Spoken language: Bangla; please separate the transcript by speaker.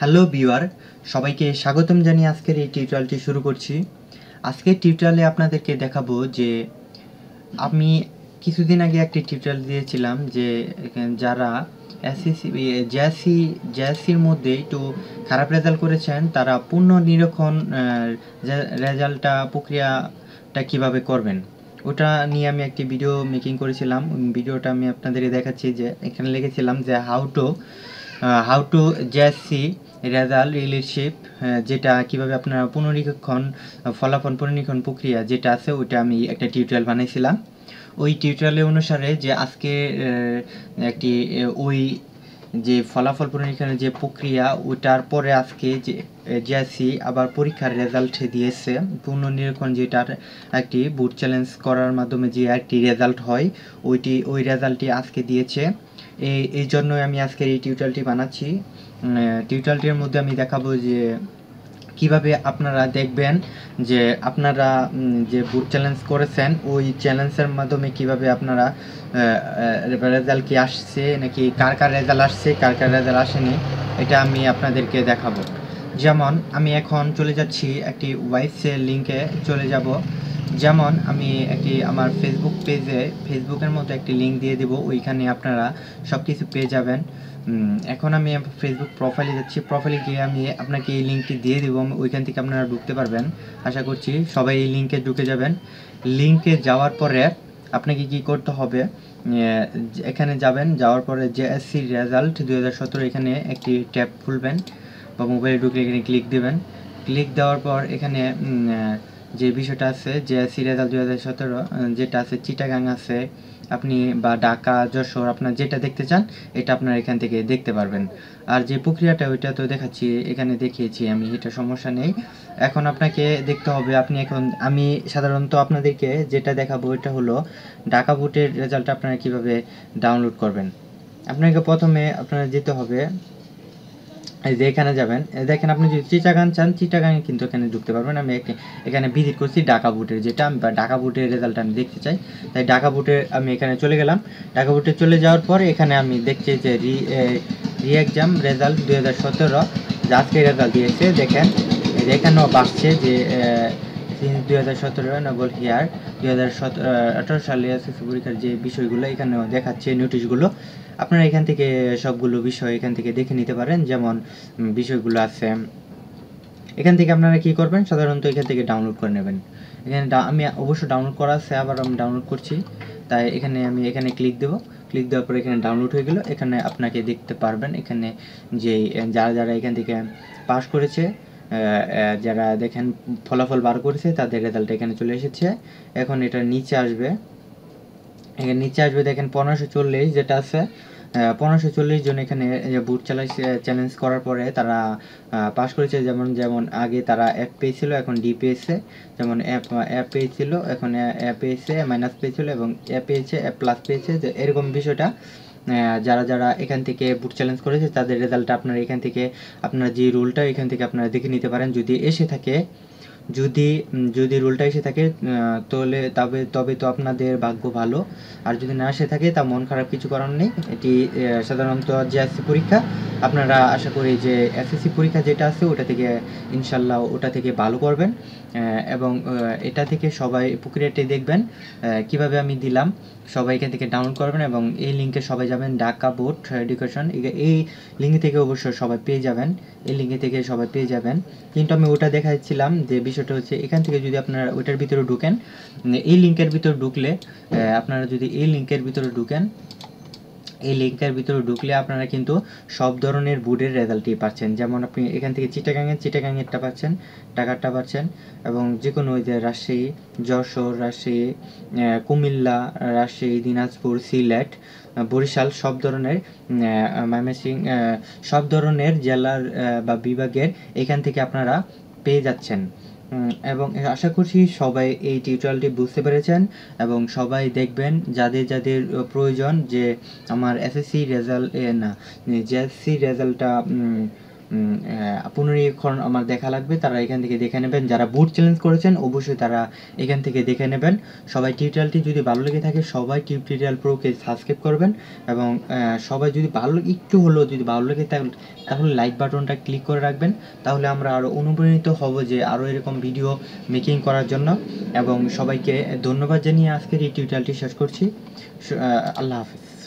Speaker 1: হ্যালো ভিউয়ার সবাইকে স্বাগতম জানিয়ে আজকের এই টিউটোরিয়ালটি শুরু করছি আজকের টিউটোরিয়ালে আপনাদেরকে দেখাবো যে আমি কিছুদিন আগে একটি টিউটোরিয়াল দিয়েছিলাম যে যারা এসএসসি জেএসসি জেএসসির মধ্যে একটু খারাপ রেজাল্ট করেছেন তারা পূর্ণ নিরীক্ষণ রেজাল্টটা প্রক্রিয়াটা কিভাবে করবেন ওটা নিয়ে আমি একটি ভিডিও মেকিং করেছিলাম ভিডিওটা আমি আপনাদেরকে দেখাচ্ছি যে এখানে লিখেছিলাম যে how to how to JSC result হ্যাঁ, রিলেশিপ যেটা কিভাবে আপনারা পুনরীক্ষণ ফলাফল পুনরীক্ষণ প্রক্রিয়া যেটা আছে ওইটা আমি একটা টিউটোরিয়াল বানাইছিলাম ওই টিউটোরিয়ালের অনুসারে যে আজকে একটি ওই যে ফলাফল পরীক্ষার যে প্রক্রিয়া ওটার পরে আজকে যে জিআইসি আবার পরীক্ষার রেজাল্ট দিয়েছে পুনর্নিরীক্ষণ যেটার একটি বুট চ্যালেঞ্জ করার মাধ্যমে যে একটি রেজাল্ট হয় ওইটি ওই রেজাল্টটি আজকে দিয়েছে এই এই জন্যই আমি আজকের এই টিউটোরিয়ালটি বানাচ্ছি টিউটোরিয়ালটির মধ্যে আমি দেখাবো যে কিভাবে আপনারা দেখবেন যে আপনারা যে বুট চ্যালেঞ্জ করেছেন ওই চ্যালেঞ্জের মাধ্যমে কিভাবে আপনারা রেজাল্ট কি আসছে নাকি কার কার রেজাল্ট আসছে কার কার রেজাল্ট আসেনি এটা আমি আপনাদেরকে দেখাবো যেমন আমি এখন চলে যাচ্ছি একটি ওয়াইফসের লিঙ্কে চলে যাব যেমন আমি একটি আমার ফেসবুক পেজে ফেসবুকের মতো একটি লিঙ্ক দিয়ে দেব ওইখানে আপনারা সব কিছু পেয়ে যাবেন এখন আমি ফেসবুক প্রোফাইলে যাচ্ছি প্রোফাইলে গিয়ে আমি আপনাকে এই লিঙ্কটি দিয়ে দেবো আমি ওইখান থেকে আপনারা ঢুকতে পারবেন আশা করছি সবাই এই লিঙ্কে ঢুকে যাবেন লিঙ্কে যাওয়ার পরে আপনাকে কি করতে হবে এখানে যাবেন যাওয়ার পরে জেএসসি রেজাল্ট দু এখানে একটি ট্যাব খুলবেন বা মোবাইলে ঢুকলে এখানে ক্লিক দেবেন ক্লিক দেওয়ার পর এখানে যে বিষয়টা আছে যে সিরিয়াল দুই হাজার সতেরো যেটা আছে চিটাগাং আছে আপনি বা ঢাকা যশোর আপনার যেটা দেখতে চান এটা আপনার এখান থেকে দেখতে পারবেন আর যে প্রক্রিয়াটা ওইটা তো দেখাচ্ছি এখানে দেখিয়েছি আমি এটা সমস্যা নেই এখন আপনাকে দেখতে হবে আপনি এখন আমি সাধারণত আপনাদেরকে যেটা দেখাবো এটা হলো ঢাকা বুটের রেজাল্ট আপনারা কিভাবে ডাউনলোড করবেন আপনাকে প্রথমে আপনারা যেতে হবে এই যে এখানে যাবেন দেখেন আপনি যদি চিটাগাং চান চিটাগাঙে কিন্তু এখানে ঢুকতে পারবেন আমি এখানে ভিজিট করছি ঢাকা বুটের যেটা আমি ঢাকা বুটের রেজাল্ট আমি দেখতে চাই তাই ঢাকা বুটে আমি এখানে চলে গেলাম ঢাকা বুটে চলে যাওয়ার পর এখানে আমি দেখছি যে রি রি এক্সাম রেজাল্ট দুই হাজার সতেরো যে আজকে রেজাল্ট দিয়েছে দেখেন এখানেও বাড়ছে যে দুই হাজার সতেরো নবল হিয়ার দুই হাজার সতেরো আঠারো সালে এসএসসি পরীক্ষার যে বিষয়গুলো এখানেও দেখাচ্ছে নোটিশগুলো আপনারা এখান থেকে সবগুলো বিষয় এখান থেকে দেখে নিতে পারেন যেমন বিষয়গুলো আছে এখান থেকে আপনারা কি করবেন সাধারণত এখান থেকে ডাউনলোড করে নেবেন এখানে আমি অবশ্য ডাউনলোড করা আছে আবার আমি ডাউনলোড করছি তাই এখানে আমি এখানে ক্লিক দেবো ক্লিক দেওয়ার পরে এখানে ডাউনলোড হয়ে গেল এখানে আপনাকে দেখতে পারবেন এখানে যে যারা যারা এখান থেকে পাস করেছে যারা দেখেন ফলাফল বার করেছে তাদের রেজাল্ট এখানে চলে এসেছে এখন এটা নিচে আসবে নিচে আসবে দেখেন পনেরোশো চল্লিশ যেটা আছে পনেরোশো চল্লিশ জন এখানে বুট চ্যালেঞ্জ চ্যালেঞ্জ করার পরে তারা পাশ করেছে যেমন যেমন আগে তারা অ্যাপ পেয়েছিল এখন ডি পেয়েছে যেমন অ্যাপ অ্যাপ পেয়েছিল এখন অ্যাপ পেয়েছে মাইনাস পেয়েছিল এবং অ্যাপ পেয়েছে অ্যাপ প্লাস পেয়েছে যে এরকম বিষয়টা যারা যারা এখান থেকে বুট চ্যালেঞ্জ করেছে তাদের রেজাল্টটা আপনারা এখান থেকে আপনারা যে রোলটা এখান থেকে আপনারা দেখে নিতে পারেন যদি এসে থাকে যদি যদি রুলটা এসে থাকে তাহলে তবে তবে তো আপনাদের ভাগ্য ভালো আর যদি না এসে থাকে তা মন খারাপ কিছু করার নেই এটি সাধারণত যে এসসি পরীক্ষা আপনারা আশা করি যে এসএসসি পরীক্ষা যেটা আছে ওটা থেকে ইনশাল্লাহ ওটা থেকে ভালো করবেন এবং এটা থেকে সবাই প্রক্রিয়াটি দেখবেন কিভাবে আমি দিলাম সবাই এখান থেকে ডাউনলোড করবেন এবং এই লিঙ্কে সবাই যাবেন ঢাকা বোর্ড এডুকেশন এই লিঙ্ক থেকে অবশ্যই সবাই পেয়ে যাবেন এই লিঙ্কে থেকে সবাই পেয়ে যাবেন কিন্তু আমি ওটা দেখাচ্ছিলাম যে বিষয় বিষয়টা হচ্ছে এখান থেকে যদি আপনারা ওইটার ভিতরে ঢুকেন এই লিঙ্কের ভিতরে ঢুকলে আপনারা যদি এই লিঙ্কের ভিতরে ঢুকেন এই লিঙ্কের ভিতরে ঢুকলে আপনারা কিন্তু সব ধরনের বুডের রেজাল্টই পাচ্ছেন যেমন আপনি এখান থেকে চিটাগাঙের চিটাগাঙেরটা পাচ্ছেন টাকারটা পাচ্ছেন এবং যে কোনো ওই যে রাজশাহী যশোর রাজশাহী কুমিল্লা রাজশাহী দিনাজপুর সিলেট বরিশাল সব ধরনের ময়মেসিং সব ধরনের জেলার বা বিভাগের এখান থেকে আপনারা পেয়ে যাচ্ছেন এবং আশা করছি সবাই এই টিউটোরিয়ালটি বুঝতে পেরেছেন এবং সবাই দেখবেন যাদের যাদের প্রয়োজন যে আমার এসএসসি রেজাল্ট না জিএসসি রেজাল্টটা পুনরীক্ষণ আমার দেখা লাগবে তারা এখান থেকে দেখে নেবেন যারা বুট চ্যালেঞ্জ করেছেন অবশ্যই তারা এখান থেকে দেখে নেবেন সবাই টিউটোরিয়ালটি যদি ভালো লেগে থাকে সবাই টিউটোরিয়াল প্রোকে সাবস্ক্রাইব করবেন এবং সবাই যদি ভালো একটু হলেও যদি ভালো লেগে থাকে তাহলে লাইক বাটনটা ক্লিক করে রাখবেন তাহলে আমরা আরও অনুপ্রাণিত হব যে আরও এরকম ভিডিও মেকিং করার জন্য এবং সবাইকে ধন্যবাদ জানিয়ে আজকের এই টিউটোরিয়ালটি শেষ করছি আল্লাহ হাফিজ